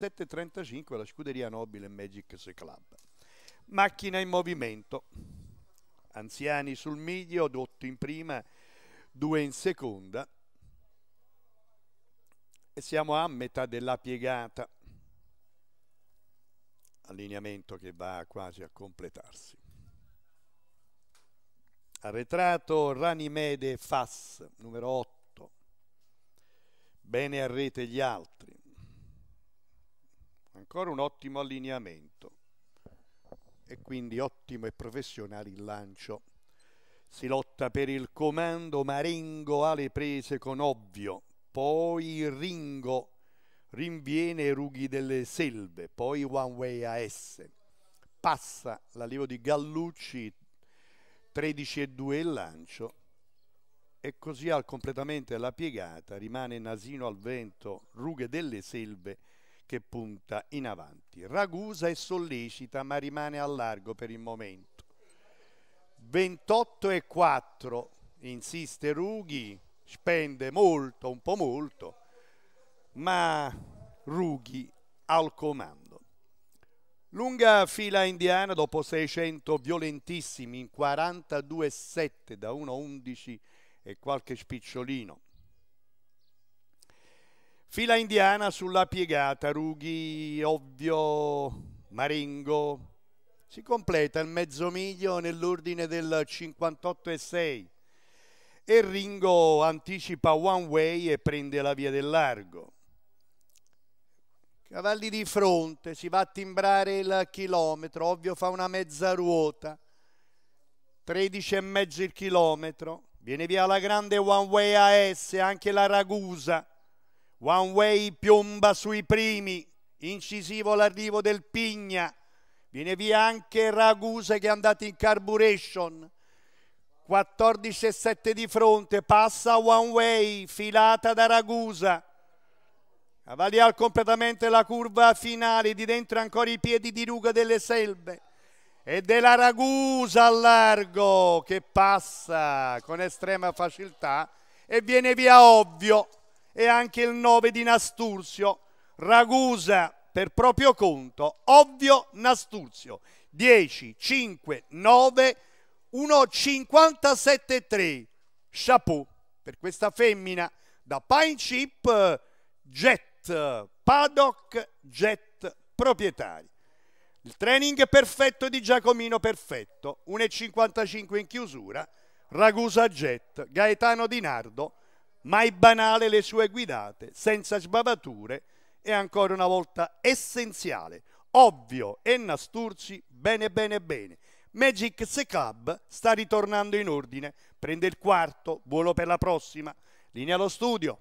7.35 la scuderia Nobile Magic S Club. Macchina in movimento. Anziani sul miglio, Dotto in prima, due in seconda. E siamo a metà della piegata. Allineamento che va quasi a completarsi. Arretrato Ranimede Fass, numero 8. Bene a rete gli altri ancora un ottimo allineamento e quindi ottimo e professionale il lancio. Si lotta per il comando Marengo alle prese con Ovvio, poi Ringo rinviene Rughi delle Selve, poi One Way AS. Passa l'allievo di Gallucci 13 e 2 il lancio e così al completamente la piegata rimane Nasino al vento, Rughe delle Selve che punta in avanti. Ragusa è sollecita ma rimane a largo per il momento. 28 e 4, insiste Rughi, spende molto, un po' molto, ma Rughi al comando. Lunga fila indiana dopo 600 violentissimi in 42-7 da 1-11 e qualche spicciolino. Fila indiana sulla piegata, Rughi, Ovvio, Marengo. Si completa il mezzo miglio nell'ordine del 58,6 e Ringo anticipa One Way e prende la via del largo. Cavalli di fronte, si va a timbrare il chilometro, ovvio fa una mezza ruota, 13,5 il chilometro, viene via la grande One Way AS, anche la Ragusa One Way piomba sui primi, incisivo l'arrivo del Pigna, viene via anche Raguse che è andato in carburation, 14 7 di fronte, passa One Way, filata da Ragusa, Cavalial completamente la curva finale, di dentro ancora i piedi di Ruga delle Selve e della Ragusa a largo che passa con estrema facilità e viene via ovvio e anche il 9 di Nasturzio. Ragusa per proprio conto, ovvio Nasturzio. 10, 5, 9, 3. Chapeau per questa femmina da Pine Chip Jet, Paddock Jet proprietari. Il training perfetto di Giacomino perfetto, 1,55 in chiusura, Ragusa Jet, Gaetano Di Nardo, 1,57 mai banale le sue guidate, senza sbavature e ancora una volta essenziale, ovvio e nasturci bene bene bene. Magic The Club sta ritornando in ordine, prende il quarto, volo per la prossima, linea allo studio.